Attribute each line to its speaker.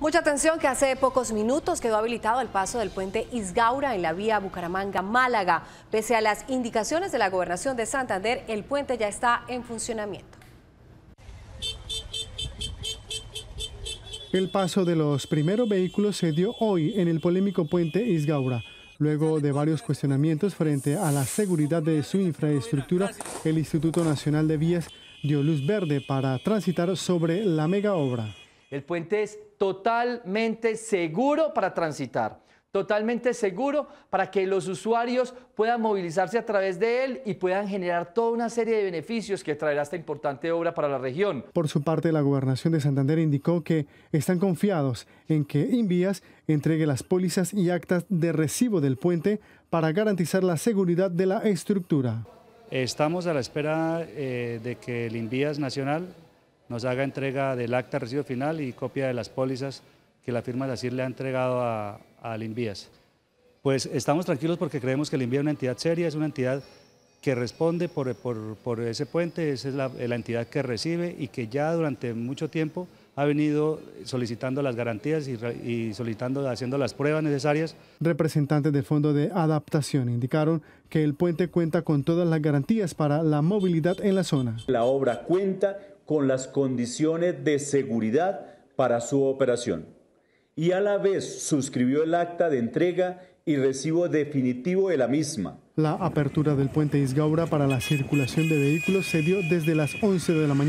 Speaker 1: Mucha atención que hace pocos minutos quedó habilitado el paso del puente Isgaura en la vía Bucaramanga-Málaga. Pese a las indicaciones de la gobernación de Santander, el puente ya está en funcionamiento.
Speaker 2: El paso de los primeros vehículos se dio hoy en el polémico puente Isgaura. Luego de varios cuestionamientos frente a la seguridad de su infraestructura, el Instituto Nacional de Vías dio luz verde para transitar sobre la mega obra.
Speaker 1: El puente es totalmente seguro para transitar, totalmente seguro para que los usuarios puedan movilizarse a través de él y puedan generar toda una serie de beneficios que traerá esta importante obra para la región.
Speaker 2: Por su parte, la gobernación de Santander indicó que están confiados en que Invías entregue las pólizas y actas de recibo del puente para garantizar la seguridad de la estructura.
Speaker 3: Estamos a la espera eh, de que el Invías Nacional nos haga entrega del acta de final y copia de las pólizas que la firma de Asir le ha entregado a, al Pues estamos tranquilos porque creemos que el Invías es una entidad seria, es una entidad que responde por, ese puente, esa es la, entidad que recibe y que ya durante mucho tiempo ha venido solicitando las garantías y, solicitando, haciendo las pruebas necesarias.
Speaker 2: Representantes del Fondo de Adaptación indicaron que el puente cuenta con todas las garantías para la movilidad en la zona.
Speaker 4: La obra cuenta con las condiciones de seguridad para su operación. Y a la vez suscribió el acta de entrega y recibo definitivo de la misma.
Speaker 2: La apertura del puente Isgaura para la circulación de vehículos se dio desde las 11 de la mañana.